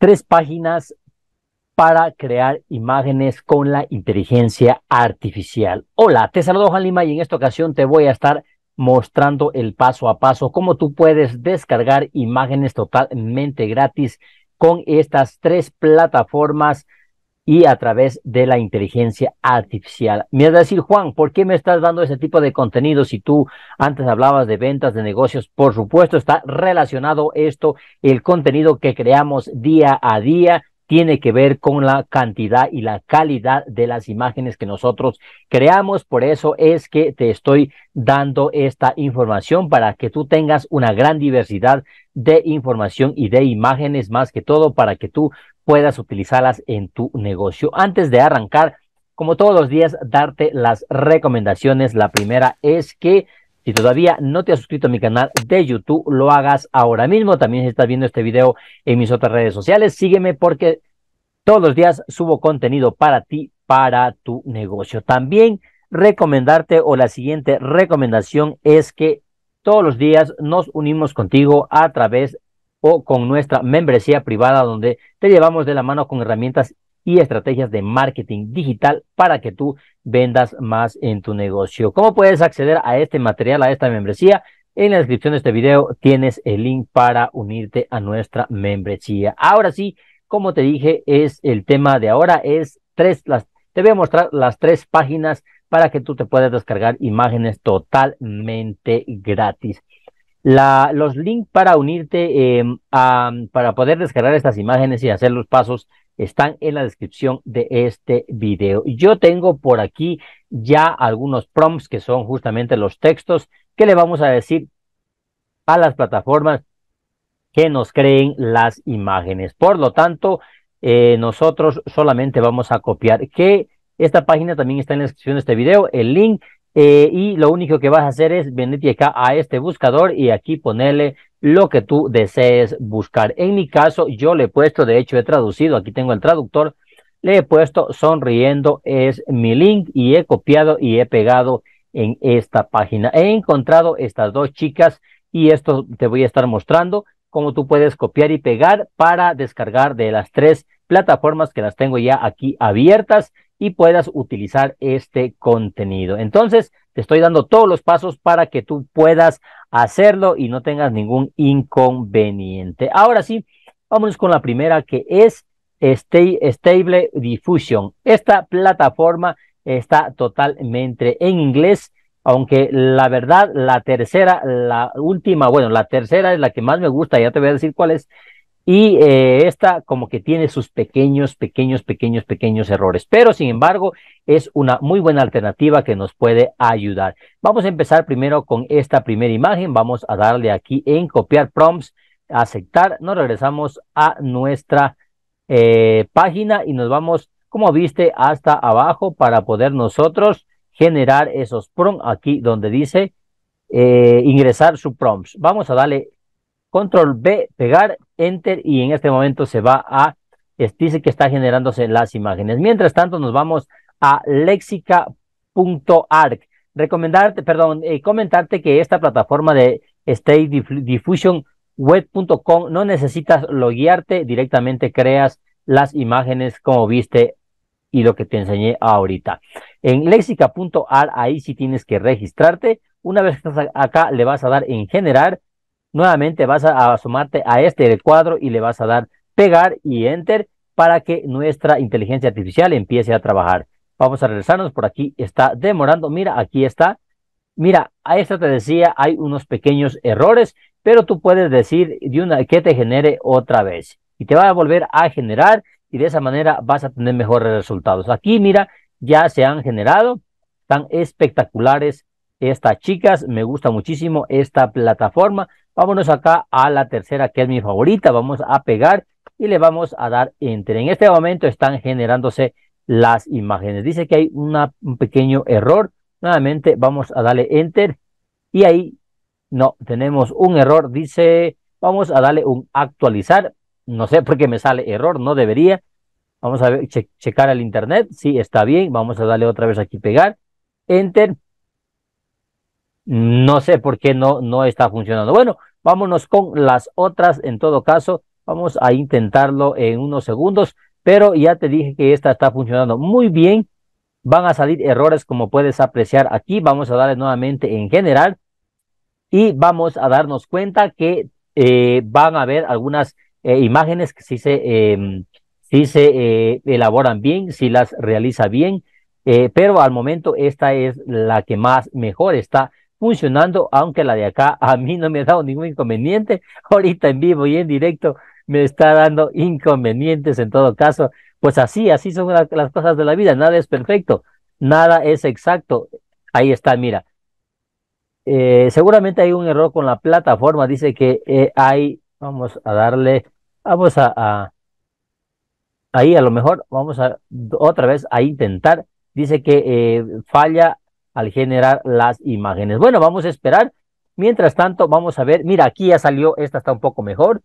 tres páginas para crear imágenes con la inteligencia artificial. Hola, te saludo Juan Lima y en esta ocasión te voy a estar mostrando el paso a paso cómo tú puedes descargar imágenes totalmente gratis con estas tres plataformas y a través de la inteligencia artificial. Me vas a decir, Juan, ¿por qué me estás dando ese tipo de contenido si tú antes hablabas de ventas, de negocios? Por supuesto, está relacionado esto, el contenido que creamos día a día tiene que ver con la cantidad y la calidad de las imágenes que nosotros creamos. Por eso es que te estoy dando esta información para que tú tengas una gran diversidad de información y de imágenes, más que todo para que tú puedas utilizarlas en tu negocio. Antes de arrancar, como todos los días, darte las recomendaciones. La primera es que si todavía no te has suscrito a mi canal de YouTube, lo hagas ahora mismo. También si estás viendo este video en mis otras redes sociales, sígueme porque todos los días subo contenido para ti, para tu negocio. También recomendarte o la siguiente recomendación es que todos los días nos unimos contigo a través o con nuestra membresía privada donde te llevamos de la mano con herramientas y estrategias de marketing digital para que tú vendas más en tu negocio. ¿Cómo puedes acceder a este material, a esta membresía? En la descripción de este video tienes el link para unirte a nuestra membresía. Ahora sí, como te dije, es el tema de ahora, es tres, las, te voy a mostrar las tres páginas para que tú te puedas descargar imágenes totalmente gratis. los links para unirte em, a, para poder descargar estas imágenes y hacer los pasos están en la descripción de este video. Yo tengo por aquí ya algunos prompts que son justamente los textos que le vamos a decir a las plataformas que nos creen las imágenes. Por lo tanto, eh, nosotros solamente vamos a copiar que esta página también está en la descripción de este video, el link, eh, y lo único que vas a hacer es venirte acá a este buscador y aquí ponerle lo que tú desees buscar. En mi caso, yo le he puesto, de hecho he traducido, aquí tengo el traductor, le he puesto sonriendo es mi link y he copiado y he pegado en esta página. He encontrado estas dos chicas y esto te voy a estar mostrando cómo tú puedes copiar y pegar para descargar de las tres plataformas que las tengo ya aquí abiertas y puedas utilizar este contenido. Entonces, te estoy dando todos los pasos para que tú puedas hacerlo y no tengas ningún inconveniente. Ahora sí, vámonos con la primera que es Stay Stable Diffusion. Esta plataforma está totalmente en inglés, aunque la verdad, la tercera, la última, bueno, la tercera es la que más me gusta, ya te voy a decir cuál es, y eh, esta como que tiene sus pequeños, pequeños, pequeños, pequeños errores, pero sin embargo es una muy buena alternativa que nos puede ayudar. Vamos a empezar primero con esta primera imagen, vamos a darle aquí en copiar prompts, aceptar, nos regresamos a nuestra eh, página y nos vamos, como viste, hasta abajo para poder nosotros generar esos prompts aquí donde dice eh, ingresar su prompts. Vamos a darle control B, pegar, enter y en este momento se va a, dice que está generándose las imágenes. Mientras tanto nos vamos a lexica.arc. Recomendarte, perdón, eh, comentarte que esta plataforma de State Diffusion no necesitas loguearte, directamente creas las imágenes como viste y lo que te enseñé ahorita. En lexica.ar ahí sí tienes que registrarte. Una vez que estás acá le vas a dar en generar nuevamente vas a asomarte a este cuadro y le vas a dar pegar y enter para que nuestra inteligencia artificial empiece a trabajar. Vamos a regresarnos, por aquí está demorando. Mira, aquí está. Mira, a esta te decía, hay unos pequeños errores, pero tú puedes decir de una que te genere otra vez y te va a volver a generar y de esa manera vas a tener mejores resultados. Aquí, mira, ya se han generado Están espectaculares estas chicas, me gusta muchísimo esta plataforma. Vámonos acá a la tercera, que es mi favorita. Vamos a pegar y le vamos a dar enter. En este momento están generándose las imágenes. Dice que hay un pequeño error. Nuevamente vamos a darle enter y ahí no, tenemos un error. Dice, vamos a darle un actualizar. No sé por qué me sale error, no debería. Vamos a ver, checar el internet. Sí, está bien. Vamos a darle otra vez aquí pegar. Enter no sé por qué no, no está funcionando. Bueno, vámonos con las otras en todo caso. Vamos a intentarlo en unos segundos, pero ya te dije que esta está funcionando muy bien. Van a salir errores como puedes apreciar aquí. Vamos a darle nuevamente en general y vamos a darnos cuenta que eh, van a haber algunas eh, imágenes que sí se, em, se eh, elaboran bien, si las realiza bien, pero al momento esta es la que más mejor está funcionando, aunque la de acá a mí no me ha dado ningún inconveniente. Ahorita en vivo y en directo me está dando inconvenientes en todo caso. Pues así, así son las cosas de la vida. Nada es perfecto, nada es exacto. Ahí está, mira. Eh, seguramente hay un error con la plataforma. Dice que eh, hay, vamos a darle, vamos a, ahí a lo mejor, vamos a otra vez a intentar. Dice que eh, falla al generar las imágenes. Bueno, vamos a esperar. Mientras tanto, vamos a ver. Mira, aquí ya salió. Esta está un poco mejor.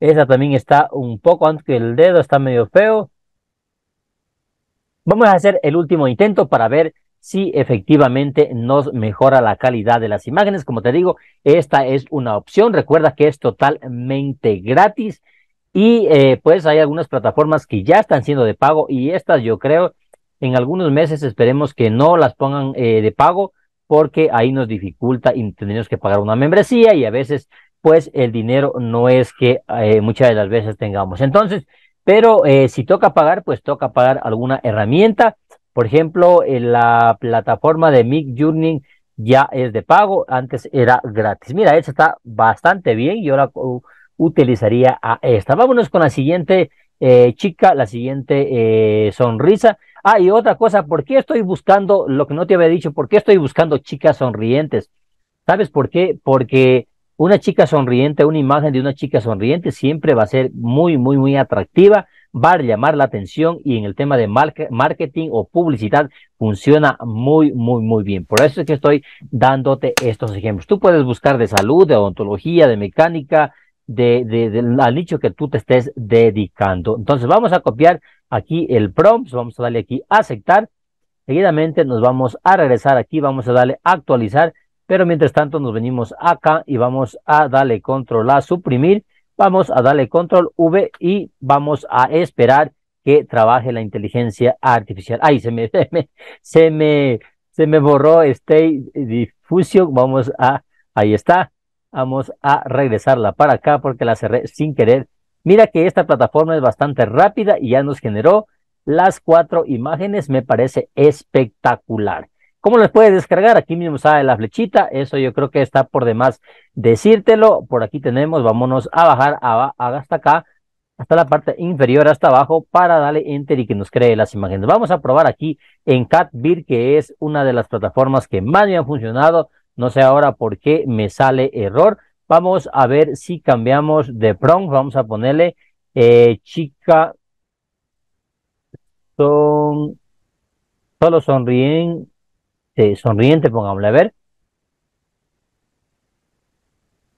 Esta también está un poco antes que el dedo. Está medio feo. Vamos a hacer el último intento para ver si efectivamente nos mejora la calidad de las imágenes. Como te digo, esta es una opción. Recuerda que es totalmente gratis. Y eh, pues hay algunas plataformas que ya están siendo de pago y estas yo creo en algunos meses esperemos que no las pongan eh, de pago porque ahí nos dificulta y tenemos que pagar una membresía y a veces pues el dinero no es que eh, muchas de las veces tengamos. Entonces, pero eh, si toca pagar, pues toca pagar alguna herramienta. Por ejemplo, la plataforma de Mick Journey ya es de pago, antes era gratis. Mira, esta está bastante bien, yo la utilizaría a esta. Vámonos con la siguiente chica, la siguiente sonrisa. Ah, y otra cosa, ¿por qué estoy buscando, lo que no te había dicho, por qué estoy buscando chicas sonrientes? ¿Sabes por qué? Porque una chica sonriente, una imagen de una chica sonriente siempre va a ser muy, muy, muy atractiva, va a llamar la atención y en el tema de marketing o publicidad funciona muy, muy, muy bien. Por eso es que estoy dándote estos ejemplos. Tú puedes buscar de salud, de odontología, de mecánica, de, de, al nicho que tú te estés dedicando. Entonces vamos a copiar aquí el prompt, pues vamos a darle aquí aceptar, seguidamente nos vamos a regresar aquí, vamos a darle actualizar, pero mientras tanto nos venimos acá y vamos a darle control a suprimir, vamos a darle control V y vamos a esperar que trabaje la inteligencia artificial. Ay, se me, se me, se me, borró este difusión. vamos a, ahí está, vamos a regresarla para acá porque la cerré sin querer Mira que esta plataforma es bastante rápida y ya nos generó las cuatro imágenes. Me parece espectacular. ¿Cómo las puedes descargar? Aquí mismo sale la flechita. Eso yo creo que está por demás decírtelo. Por aquí tenemos, vámonos a bajar hasta acá, hasta la parte inferior, hasta abajo, para darle enter y que nos cree las imágenes. Vamos a probar aquí en CatBear, que es una de las plataformas que más me han funcionado. No sé ahora por qué me sale error, Vamos a ver si cambiamos de prompt. Vamos a ponerle eh, chica. Son solo sonríen. sonriente, pongámosle a ver.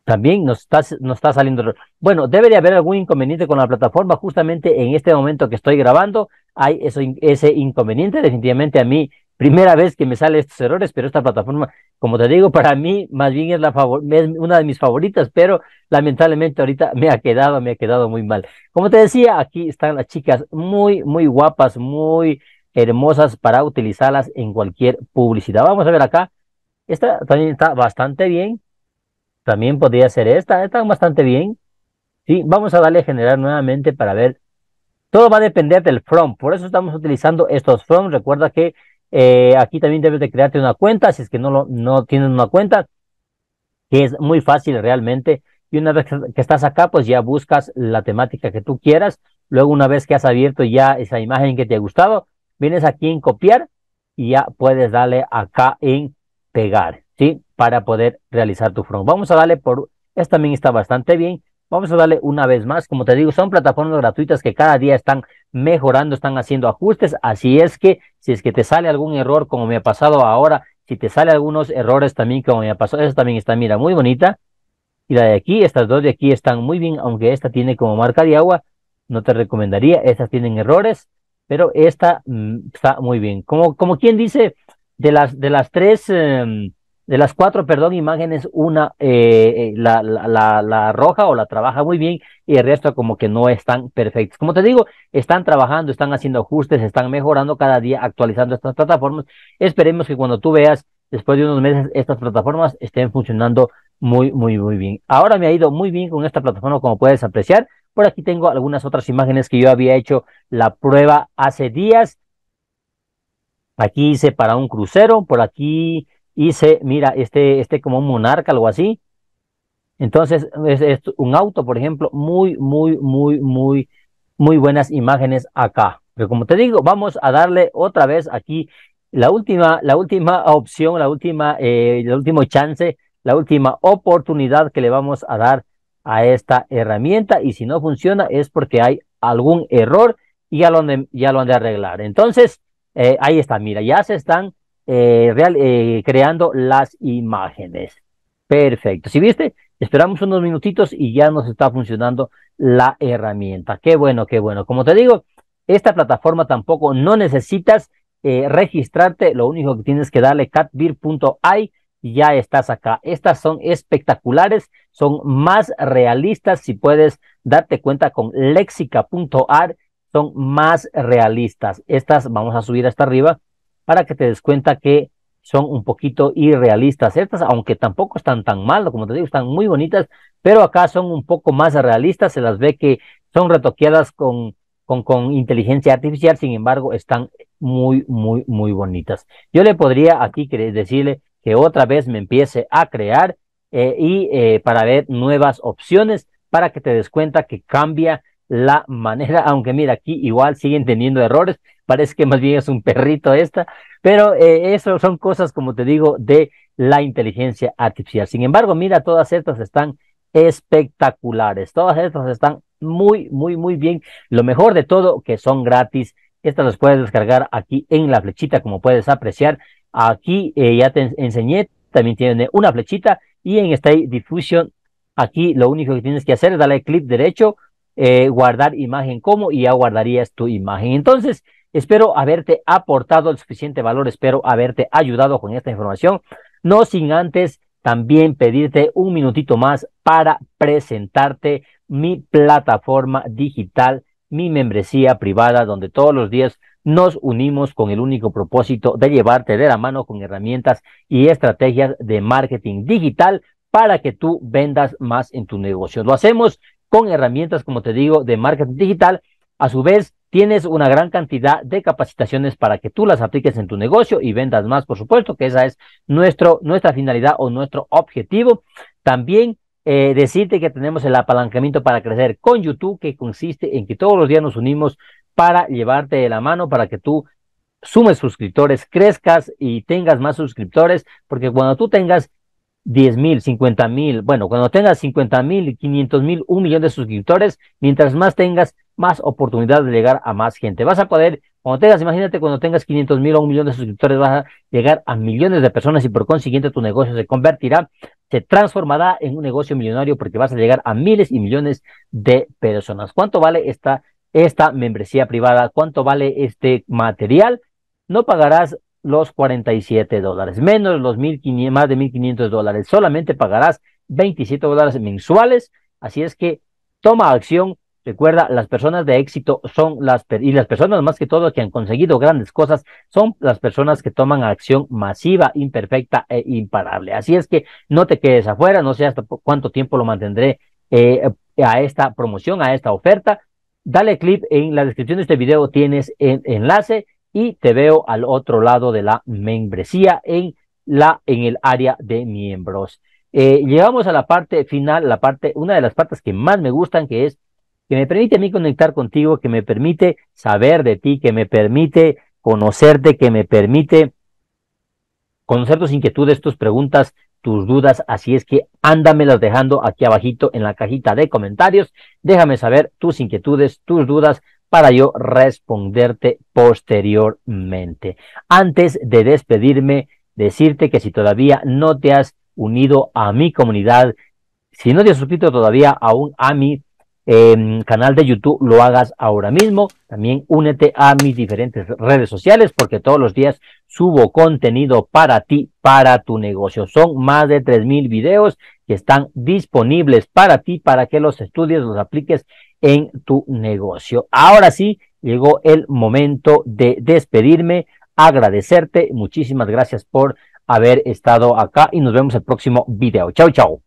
También nos está, está saliendo. Bueno, debería haber algún inconveniente con la plataforma. Justamente en este momento que estoy grabando, hay ese inconveniente. Definitivamente a mí primera vez que me salen estos errores, pero esta plataforma, como te digo, para mí más bien es, la una de mis favoritas, pero lamentablemente ahorita me ha quedado, me ha quedado muy mal. Como te decía, aquí están las chicas muy, muy guapas, muy hermosas para utilizarlas en cualquier publicidad. Vamos a ver acá. Esta también está bastante bien. También podría ser esta, está bastante bien. Sí, vamos a darle a generar nuevamente para ver. Todo va a depender del from, por eso estamos utilizando estos from. Recuerda que eh, aquí también debes de crearte una cuenta, si es que no, lo, no tienes una cuenta, que es muy fácil realmente. Y una vez que estás acá, pues ya buscas la temática que tú quieras. Luego, una vez que has abierto ya esa imagen que te ha gustado, vienes aquí en copiar y ya puedes darle acá en pegar, ¿sí? Para poder realizar tu front. Vamos a darle por, esta también está bastante bien. Vamos a darle una vez más. Como te digo, son plataformas gratuitas que cada día están mejorando, están haciendo ajustes. Así es que si es que te sale algún error como me ha pasado ahora, si te sale algunos errores también como me ha pasado, esa también está, mira, muy bonita. Y la de aquí, estas dos de aquí están muy bien, aunque esta tiene como marca de agua, no te recomendaría, estas tienen errores, pero esta mm, está muy bien. Como, como quien dice, de las, de las tres... Em, de las cuatro, perdón, imágenes, una, eh, eh, la, la, la, la, roja o la trabaja muy bien y el resto como que no están perfectos. Como te digo, están trabajando, están haciendo ajustes, están mejorando cada día, actualizando estas plataformas. Esperemos que cuando tú veas, después de unos meses, estas plataformas estén funcionando muy, muy, muy bien. Ahora me ha ido muy bien con esta plataforma, como puedes apreciar. Por aquí tengo algunas otras imágenes que yo había hecho la prueba hace días. Aquí hice para un crucero, por aquí y mira este, este como un monarca, algo así. Entonces, es, un auto, por ejemplo, muy, muy, muy, muy, muy buenas imágenes acá. Pero como te digo, vamos a darle otra vez aquí la última, la última opción, la última, eh, la última chance, la última oportunidad que le vamos a dar a esta herramienta. Y si no funciona, es porque hay algún error y ya lo han de, ya lo arreglar. Entonces, eh, ahí está, mira, ya se están eh, eh, creando las imágenes. Perfecto. Si viste, esperamos unos minutitos y ya nos está funcionando la herramienta. Qué bueno, qué bueno. Como te digo, esta plataforma tampoco no necesitas eh, registrarte. Lo único que tienes que darle catbir.ai y ya estás acá. Estas son espectaculares, son más realistas. Si puedes darte cuenta con lexica.ar, son más realistas. Estas vamos a subir hasta arriba para que te des cuenta que son un poquito irrealistas estas, aunque tampoco están tan mal, como te digo, están muy bonitas, pero acá son un poco más realistas, se las ve que son retoqueadas con, con, inteligencia artificial, sin embargo, están muy, muy, muy bonitas. Yo le podría aquí decirle que otra vez me empiece a crear eh, y eh, para ver nuevas opciones, para que te des cuenta que cambia la manera, aunque mira, aquí igual siguen teniendo errores, parece que más bien es un perrito esta, pero eh, eso son cosas, como te digo, de la inteligencia artificial. Sin embargo, mira, todas estas están espectaculares, todas estas están muy, muy, muy bien. Lo mejor de todo, que son gratis. Estas las puedes descargar aquí en la flechita, como puedes apreciar. Aquí eh, ya te enseñé, también tiene una flechita y en esta Diffusion, aquí lo único que tienes que hacer es darle clic derecho, eh, guardar imagen como y ya guardarías tu imagen. Entonces, Espero haberte aportado el suficiente valor, espero haberte ayudado con esta información, no sin antes también pedirte un minutito más para presentarte mi plataforma digital, mi membresía privada, donde todos los días nos unimos con el único propósito de llevarte de la mano con herramientas y estrategias de marketing digital para que tú vendas más en tu negocio. Lo hacemos con herramientas, como te digo, de marketing digital. A su vez, Tienes una gran cantidad de capacitaciones para que tú las apliques en tu negocio y vendas más, por supuesto, que esa es nuestro, nuestra finalidad o nuestro objetivo. También eh, decirte que tenemos el apalancamiento para crecer con YouTube, que consiste en que todos los días nos unimos para llevarte de la mano, para que tú sumes suscriptores, crezcas y tengas más suscriptores, porque cuando tú tengas 10 mil, 50 mil, bueno, cuando tengas 50 mil, 500 mil, un millón de suscriptores, mientras más tengas, más oportunidad de llegar a más gente. Vas a poder, cuando tengas, imagínate cuando tengas 500 mil o un millón de suscriptores, vas a llegar a millones de personas y por consiguiente tu negocio se convertirá, se transformará en un negocio millonario porque vas a llegar a miles y millones de personas. ¿Cuánto vale esta, esta membresía privada? ¿Cuánto vale este material? No pagarás los 47 dólares, menos los 1, más de 1.500 dólares. Solamente pagarás 27 dólares mensuales. Así es que toma acción Recuerda, las personas de éxito son las, y las personas más que todo que han conseguido grandes cosas, son las personas que toman acción masiva, imperfecta e imparable. Así es que no te quedes afuera, no sé hasta cuánto tiempo lo mantendré eh, a esta promoción, a esta oferta. Dale click en la descripción de este video, tienes el enlace y te veo al otro lado de la membresía en, la, en el área de miembros. Eh, llegamos a la parte final, la parte, una de las partes que más me gustan, que es que me permite a mí conectar contigo, que me permite saber de ti, que me permite conocerte, que me permite conocer tus inquietudes, tus preguntas, tus dudas. Así es que ándamelas dejando aquí abajito en la cajita de comentarios. Déjame saber tus inquietudes, tus dudas para yo responderte posteriormente. Antes de despedirme, decirte que si todavía no te has unido a mi comunidad, si no te has suscrito todavía aún a mi Em, canal de YouTube lo hagas ahora mismo. También únete a mis diferentes redes sociales porque todos los días subo contenido para ti, para tu negocio. Son más de 3.000 videos que están disponibles para ti, para que los estudies, los apliques en tu negocio. Ahora sí, llegó el momento de despedirme, agradecerte. Muchísimas gracias por haber estado acá y nos vemos el próximo video. Chao, chao.